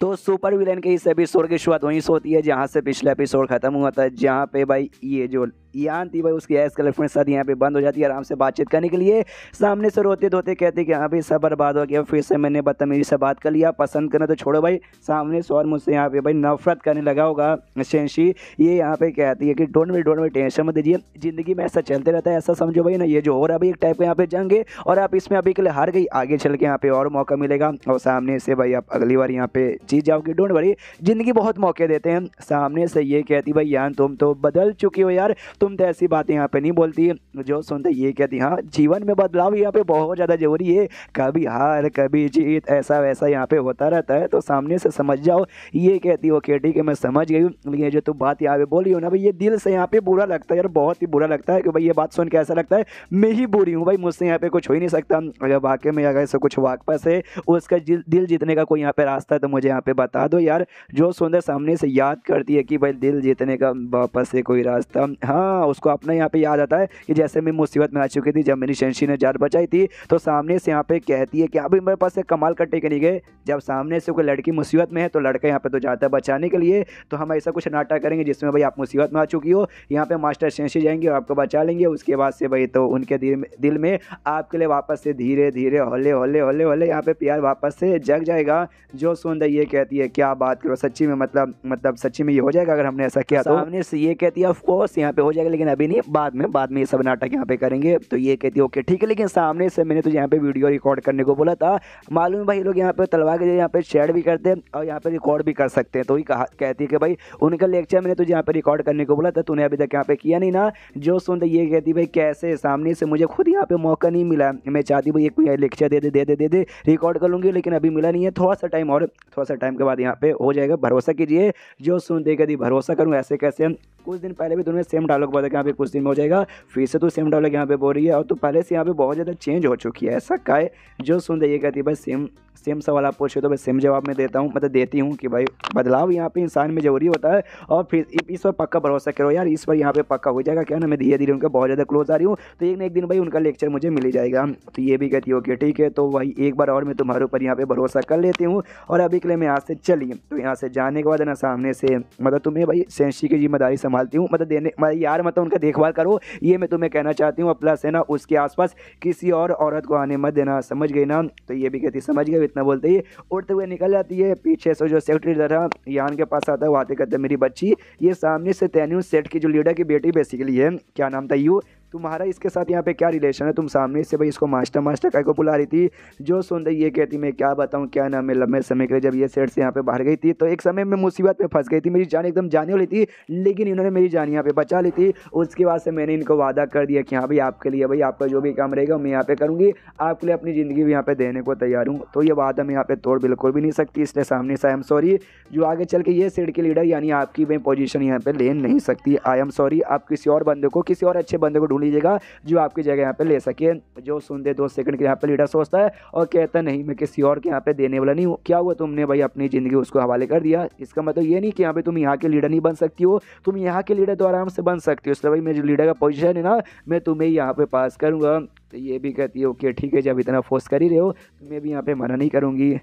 तो super villain के इस एपिसोड की शुरुआत वहीं से होती है जहाँ से पिछला एपिसोड खत्म हुआ था जहाँ पे भाई ये जो यहाँ थी भाई उसकी एस गर्लफ्रेंड साथ यहाँ पे बंद हो जाती है आराम से बातचीत करने के लिए सामने से रोते धोते कहते कि हाँ भाई सब बर्बाद हो गया फिर से मैंने बदतमीजी से बात कर लिया पसंद करना तो छोड़ो भाई सामने से और मुझसे यहाँ पे भाई नफरत करने लगा होगा शेंशी ये यहाँ पे कहती है कि don't worry don't worry tension मत दीजिए ज़िंदगी में ऐसा चलते रहता है ऐसा समझो भाई ना ये जो हो रहा है एक टाइप का यहाँ पे जंग है और आप इसमें अभी के लिए हार गई आगे चल के यहाँ पे और मौका मिलेगा और सामने से भाई आप अगली बार यहाँ पे जीत जाओगे डोंट वरी ज़िंदगी बहुत मौके देते हैं सामने से ये कहती भाई यहाँ तुम तो बदल चुकी हो यार तुम तो ऐसी बातें यहाँ पे नहीं बोलती जो सुनते तो ये कहती हाँ जीवन में बदलाव यहाँ पे बहुत ज़्यादा जरूरी है कभी हार कभी जीत ऐसा वैसा यहाँ पे होता रहता है तो सामने से समझ जाओ ये कहती ओके ठीक है मैं समझ गई ये जो तुम बात यहाँ पे बोली हो ना भाई ये दिल से यहाँ पे बुरा लगता है यार बहुत ही बुरा लगता है कि भाई ये बात सुन के ऐसा लगता है मैं ही बुरी हूँ भाई मुझसे यहाँ पे कुछ हो ही नहीं सकता अगर वाकई में अगर ऐसा कुछ वापस है उसका दिल जीतने का कोई यहाँ पे रास्ता है तो मुझे यहाँ पे बता दो यार जो सुंदर सामने से याद करती है कि भाई दिल जीतने का वापस से कोई रास्ता हाँ हाँ उसको अपना यहाँ पे याद आता है कि जैसे मैं मुसीबत में आ चुकी थी जब मेरी शंशी ने जान बचाई थी तो सामने से यहाँ पे कहती है कि अभी मेरे पास से कमाल कट्टे के नहीं गए जब सामने से कोई लड़की मुसीबत में है तो लड़का यहाँ पे तो जाता है बचाने के लिए तो हम ऐसा कुछ नाटक करेंगे जिसमें भाई आप मुसीबत में आ चुकी हो यहाँ पे मास्टर शंशी जाएंगे और आपको बचा लेंगे उसके बाद से भाई तो उनके दिल में आपके लिए वापस से धीरे धीरे होले होले होले होले यहाँ पे प्यार वापस से जग जाएगा जो सुन ये कहती है क्या बात करो सच्ची में मतलब मतलब सच्ची में ये हो जाएगा अगर हमने ऐसा किया तो हमने से ये कहती है ऑफकोर्स यहाँ पे हो जाएगा जाएगा लेकिन अभी नहीं बाद में बाद में ये सब नाटक यहाँ पे करेंगे तो ये कहती ओके ठीक है लेकिन सामने से मैंने तुझे यहाँ पे वीडियो रिकॉर्ड करने को बोला था मालूम है भाई लोग यहाँ पे तलवा के यहाँ पे शेयर भी करते हैं और यहाँ पे रिकॉर्ड भी कर सकते हैं तो ही कहती है कि भाई उनका लेक्चर मैंने तुझे यहाँ पे रिकॉर्ड करने को बोला था तूने अभी तक यहाँ पे किया नहीं ना जो सुनते ये कहती भाई कैसे सामने से मुझे खुद यहाँ पे मौका नहीं मिला मैं चाहती भाई एक लेक्चर दे दे दे दे दे दे रिकॉर्ड कर लूँगी लेकिन अभी मिला नहीं है थोड़ा सा टाइम और थोड़ा सा टाइम के बाद यहाँ पे हो जाएगा भरोसा कीजिए जो सुन देगा दी भरोसा करूँ ऐसे कैसे कुछ दिन पहले भी दोनों सेम डायलॉग बोला कि यहाँ पे कुछ दिन में हो जाएगा फिर से तो सेम डायलॉग यहाँ पे बोल रही है और तो पहले से यहाँ पे बहुत ज़्यादा चेंज हो चुकी है ऐसा का है जो सुन रही है कहती है भाई सेम सेम सवाल आप पूछे तो मैं सेम जवाब में देता हूँ मतलब देती हूँ कि भाई बदलाव यहाँ पे इंसान में जरूरी होता है और फिर इस पर पक्का भरोसा करो यार इस पर यहाँ पे पक्का हो जाएगा क्या ना मैं धीरे धीरे उनका बहुत ज़्यादा क्लोज आ रही हूँ तो एक ना एक दिन भाई उनका लेक्चर मुझे मिल ही जाएगा तो ये भी कहती ओके ठीक है तो भाई एक बार और मैं तुम्हारे ऊपर यहाँ पर भरोसा कर लेती हूँ और अभी के लिए मैं यहाँ से चली तो यहाँ से जाने के बाद ना सामने से मतलब तुम्हें भाई सेंसी की जिम्मेदारी संभालती हूँ मतलब देने मतलब यार मतलब उनका देखभाल करो ये मैं तुम्हें कहना चाहती हूँ प्लस है ना उसके आसपास किसी और औरत को आने मत देना समझ गई ना तो ये भी कहती समझ गई इतना बोलते ही उड़ते हुए निकल जाती है पीछे से जो सेक्रेटरी था यान के पास आता है वहाँ आते कहते मेरी बच्ची ये सामने से तैन्यू सेठ की जो लीडर की बेटी बेसिकली है क्या नाम था यू तुम्हारा इसके साथ यहाँ पे क्या रिलेशन है तुम सामने से भाई इसको मास्टर मास्टर कह को बुला रही थी जो सुन रही ये कहती मैं क्या बताऊँ क्या नाम है लंबे समय के लिए जब ये सेठ से यहाँ पे बाहर गई थी तो एक समय में मुसीबत में फंस गई थी मेरी जान एकदम जाने वाली थी लेकिन इन्होंने मेरी जान यहाँ पे बचा ली थी उसके बाद से मैंने इनको वादा कर दिया कि हाँ भाई आपके लिए भाई आपका जो भी काम रहेगा मैं यहाँ पे करूँगी आपके लिए अपनी ज़िंदगी भी यहाँ पे देने को तैयार हूँ तो ये वादा मैं यहाँ पे तोड़ बिल्कुल भी नहीं सकती इसलिए सामने से आई एम सॉरी जो आगे चल के ये सेट के लीडर यानी आपकी मैं पोजीशन यहाँ पे ले नहीं सकती आई एम सॉरी आप किसी और बंदे को किसी और अच्छे बंदे को ढूंढ ढूंढ लीजिएगा जो आपकी जगह यहाँ पे ले सके जो सुनते दो सेकंड के यहाँ पे लीडर सोचता है और कहता नहीं मैं किसी और के यहाँ पे देने वाला नहीं हूँ क्या हुआ तुमने भाई अपनी ज़िंदगी उसको हवाले कर दिया इसका मतलब ये नहीं कि यहाँ पे तुम यहाँ के लीडर नहीं बन सकती हो तुम यहाँ के लीडर तो आराम से बन सकती हो इसलिए भाई मेरे जो लीडर का पोजिशन है ना मैं तुम्हें यहाँ पे पास करूँगा तो ये भी कहती है ओके ठीक है जब इतना फोर्स कर ही रहे हो तो मैं भी यहाँ पे मना नहीं करूँगी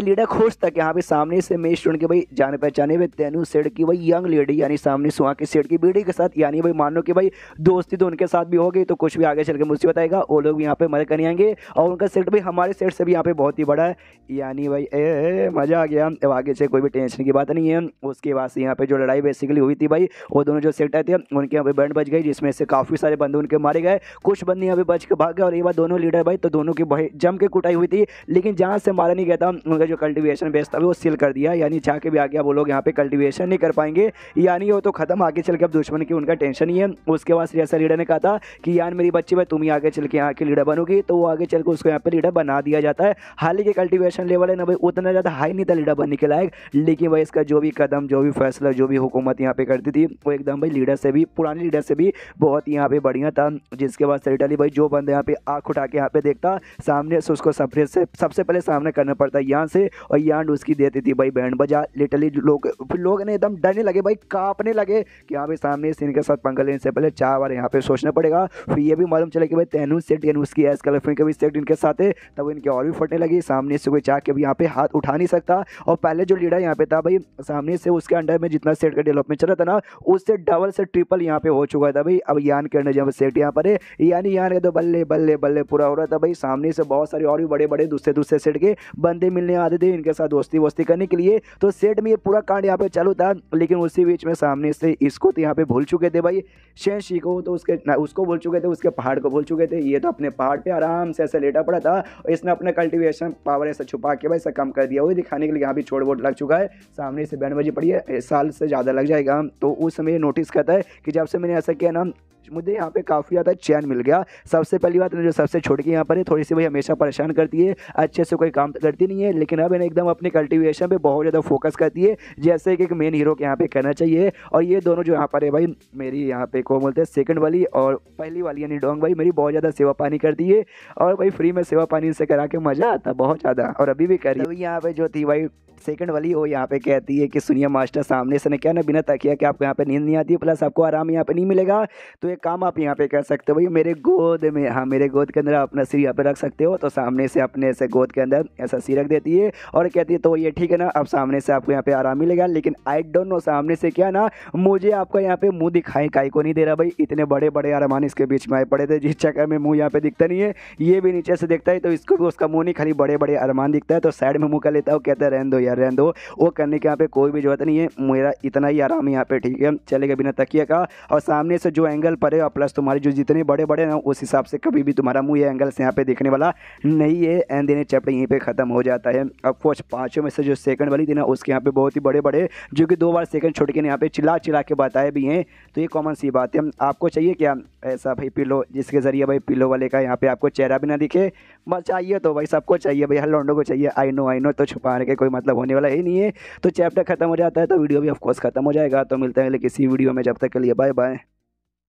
लीडर खुश था कि हाँ भाई सामने से मैं स्टूडेंट के भाई जाने पहचाने हुए तेनु सेठ की भाई यंग लेडी यानी सामने सुहा की सेठ की बेटी के साथ यानी भाई मानो कि भाई दोस्ती तो उनके साथ भी हो गई तो कुछ भी आगे चल के मुझसे बताएगा वो लोग भी यहाँ पे मदद करने आएंगे और उनका सेट भी हमारे सेट से भी यहाँ पे बहुत ही बड़ा है यानी भाई ए, ए, मज़ा आ गया अब आगे से कोई भी टेंशन की बात नहीं है उसके बाद से यहाँ पे जो लड़ाई बेसिकली हुई थी भाई वो दोनों जो सेट आए थे उनके यहाँ पे बैंड बच गई जिसमें से काफ़ी सारे बंदे उनके मारे गए कुछ बंदे यहाँ पे बच के भाग गए और ये बार दोनों लीडर भाई तो दोनों की भाई जम के कुटाई हुई थी लेकिन जहाँ से मारा नहीं गया था अगर जो कल्टिवेशन बेचता है वो सील कर दिया यानी चाह के भी आगे आप वो लोग यहाँ पे कल्टिवेशन नहीं कर पाएंगे यानी वो तो खत्म आगे चल के अब दुश्मन की उनका टेंशन ही है उसके बाद श्रेयसा लीडर ने कहा था कि यार मेरी बच्ची भाई तुम्हें आगे चल के यहाँ की लीडर बनोगी तो वो आगे चल के उसको यहाँ पर लीडर बना दिया जाता है हालांकि कल्टिवेशन लेवल है ना भाई उतना ज़्यादा हाई नहीं था लीडर बनने के लायक लेकिन भाई इसका जो भी कदम जो भी फैसला जो भी हुकूमत यहाँ पर करती थी वो एकदम भाई लीडर से भी पुराने लीडर से भी बहुत यहाँ पर बढ़िया था जिसके बाद सर भाई जो बंदे यहाँ पे आँख उठा के यहाँ पे देखता सामने से उसको सबसे सबसे पहले सामना करना पड़ता है यहाँ से और यांड उसकी देती थी भाई बैंड बजा लिटली लोग फिर लोग ने एकदम डरने लगे भाई कांपने लगे कि यहाँ पे सामने सीन के साथ पंखा लेने से पहले चार बार यहाँ पे सोचना पड़ेगा फिर ये भी मालूम चले कि भाई तेनू सेट यानी उसकी एस गर्लफ्रेंड का भी सेट इनके साथ तब इनके और भी फटने लगी सामने से कोई चाह के भी यहाँ पे हाथ उठा नहीं सकता और पहले जो लीडर यहाँ पे था भाई सामने से उसके अंडर में जितना सेट का डेवलपमेंट चला था ना उससे डबल से ट्रिपल यहाँ पे हो चुका था भाई अब यान के अंडर जब सेट यहाँ पर है यानी यान के तो बल्ले बल्ले बल्ले पूरा हो रहा था भाई सामने से बहुत सारे और भी बड़े बड़े दूसरे दूसरे सेट के बंदे मिलने आते थे इनके साथ दोस्ती वोस्ती करने के लिए तो सेट में ये पूरा कांड यहाँ पे चालू था लेकिन उसी बीच में सामने से इसको तो यहाँ पे भूल चुके थे भाई शेषी को तो उसके उसको भूल चुके थे उसके पहाड़ को भूल चुके थे ये तो अपने पहाड़ पर आराम से ऐसे लेटा पड़ा था इसने अपने कल्टिवेशन पावर ऐसा छुपा के भाई ऐसा कम कर दिया हुआ दिखाने के लिए यहाँ भी छोड़ वोट लग चुका है सामने से बैन बजी पड़ी है साल से ज़्यादा लग जाएगा तो उस समय नोटिस करता है कि जब से मैंने ऐसा किया ना मुझे यहाँ पे काफ़ी ज़्यादा चैन मिल गया सबसे पहली बात जो सबसे छोटी यहाँ पर है थोड़ी सी भाई हमेशा परेशान करती है अच्छे से कोई काम करती नहीं है लेकिन अब इन्हें एकदम अपने कल्टिवेशन पर बहुत ज़्यादा फोकस करती है जैसे कि एक मेन हीरो के यहाँ पे कहना चाहिए और ये दोनों जो यहाँ पर है भाई मेरी यहाँ पे को बोलते हैं सेकंड वाली और पहली वाली यानी डोंग भाई मेरी बहुत ज़्यादा सेवा पानी करती है और भाई फ्री में सेवा पानी से करा के मज़ा आता बहुत ज़्यादा और अभी भी करी अभी है यहाँ पे जो थी भाई सेकंड वाली वो यहाँ पे कहती है कि सुनिए मास्टर सामने से ना क्या ना बिना तकिया कि आपको यहाँ पे नींद नहीं आती प्लस आपको आराम यहाँ पे नहीं मिलेगा तो हुए काम आप यहाँ पे कर सकते हो भाई मेरे गोद में हाँ मेरे गोद के अंदर अपना सिर यहाँ पे रख सकते हो तो सामने से अपने ऐसे गोद के अंदर ऐसा सिर रख देती है और कहती है तो ये ठीक है ना अब सामने से आपको यहाँ पे आराम मिलेगा लेकिन आई डोंट नो सामने से क्या ना मुझे आपका यहाँ पे मुँह दिखाई काई को नहीं दे रहा भाई इतने बड़े बड़े आरामान इसके बीच में आए पड़े थे जिस चक्कर में मुँह यहाँ पे दिखता नहीं है ये भी नीचे से देखता है तो इसको भी उसका मुँह नहीं खाली बड़े बड़े अरमान दिखता है तो साइड में मुँह कर लेता हूँ कहता है रहन दो यार रहन दो वो करने के यहाँ पे कोई भी जरूरत नहीं है मेरा इतना ही आराम यहाँ पे ठीक है चलेगा बिना तकिया का और सामने से जो एंगल पड़ेगा प्लस तुम्हारे जो जितने बड़े बड़े ना उस हिसाब से कभी भी तुम्हारा मुँह या एंगल्स यहाँ पे देखने वाला नहीं है एंड देने चैप्टर यहीं पर ख़त्म हो जाता है अब कुछ पाँचों में से जो सेकंड वाली थी ना उसके यहाँ पे बहुत ही बड़े बड़े जो कि दो बार सेकंड छोड़ के यहाँ पे चिल्ला चिल्ला के बताए भी हैं तो ये कॉमन सी बात है आपको चाहिए क्या ऐसा भाई पिलो जिसके ज़रिए भाई पिलो वाले का यहाँ पे आपको चेहरा भी ना दिखे बस चाहिए तो भाई सबको चाहिए भाई हर लौंडों को चाहिए आई नो आई नो तो छुपाने के कोई मतलब होने वाला ही नहीं है तो चैप्टर खत्म हो जाता है तो वीडियो भी ऑफकोर्स खत्म हो जाएगा तो मिलते हैं किसी वीडियो में जब तक के लिए बाय बाय